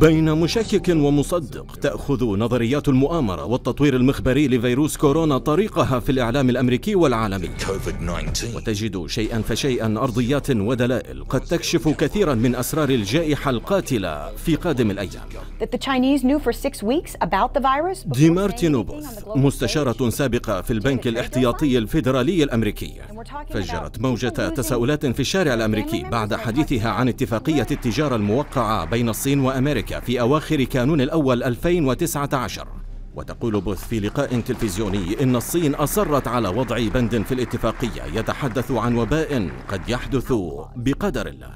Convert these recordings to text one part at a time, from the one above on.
بين مشكك ومصدق تأخذ نظريات المؤامرة والتطوير المخبري لفيروس كورونا طريقها في الإعلام الأمريكي والعالمي وتجد شيئا فشيئا أرضيات ودلائل قد تكشف كثيرا من أسرار الجائحة القاتلة في قادم الأيام دي مارتن بوث مستشارة سابقة في البنك الاحتياطي الفيدرالي الأمريكي فجرت موجة تساؤلات في الشارع الأمريكي بعد حديثها عن اتفاق اتفاقية التجارة الموقعة بين الصين وأمريكا في أواخر كانون الأول 2019 وتقول بوث في لقاء تلفزيوني إن الصين أصرت على وضع بند في الاتفاقية يتحدث عن وباء قد يحدث بقدر الله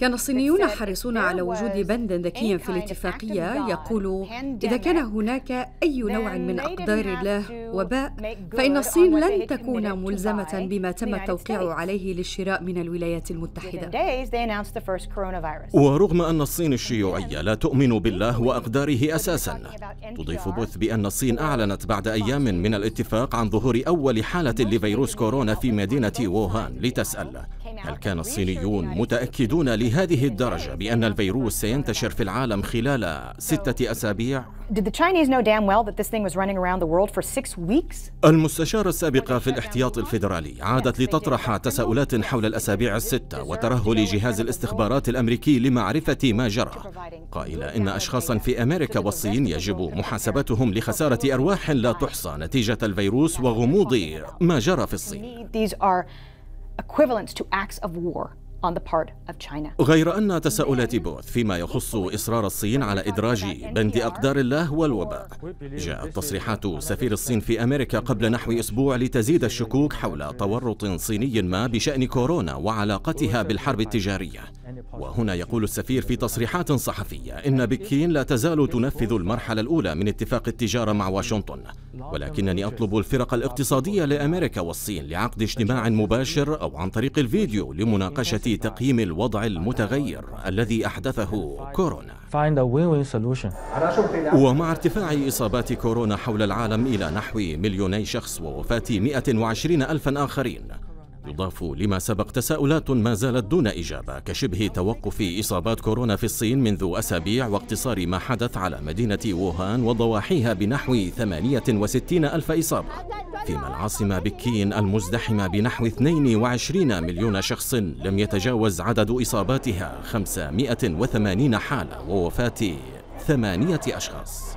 كان الصينيون حريصون على وجود بند ذكي في الاتفاقية يقول إذا كان هناك أي نوع من أقدار الله وباء فإن الصين لن تكون ملزمة بما تم التوقيع عليه للشراء من الولايات المتحدة ورغم أن الصين الشيوعية لا تؤمن بالله وأقداره أساسا تضيف بوث بأن الصين أعلنت بعد أيام من الاتفاق عن ظهور أول حالة لفيروس كورونا في مدينة ووهان لتسأل هل كان الصينيون متأكدون لهذه الدرجة بأن الفيروس سينتشر في العالم خلال ستة أسابيع؟ المستشارة السابقة في الاحتياط الفيدرالي عادت لتطرح تساؤلات حول الأسابيع الستة وترهل جهاز الاستخبارات الأمريكي لمعرفة ما جرى قائلة إن أشخاصا في أمريكا والصين يجب محاسبتهم لخسارة أرواح لا تحصى نتيجة الفيروس وغموض ما جرى في الصين equivalent to acts of war غير أن تساؤلات بوث فيما يخص إصرار الصين على إدراج بند أقدار الله والوباء جاءت تصريحات سفير الصين في أمريكا قبل نحو أسبوع لتزيد الشكوك حول تورط صيني ما بشأن كورونا وعلاقتها بالحرب التجارية وهنا يقول السفير في تصريحات صحفية إن بكين لا تزال تنفذ المرحلة الأولى من اتفاق التجارة مع واشنطن ولكنني أطلب الفرق الاقتصادية لأمريكا والصين لعقد اجتماع مباشر أو عن طريق الفيديو لمناقشة تقييم الوضع المتغير الذي أحدثه كورونا ومع ارتفاع إصابات كورونا حول العالم إلى نحو مليوني شخص ووفاة 120 ألفا آخرين يضاف لما سبق تساؤلات ما زالت دون إجابة كشبه توقف إصابات كورونا في الصين منذ أسابيع واقتصار ما حدث على مدينة ووهان وضواحيها بنحو 68 ألف إصابة فيما العاصمة بكين المزدحمة بنحو 22 مليون شخص لم يتجاوز عدد إصاباتها 580 حالة ووفاة ثمانية أشخاص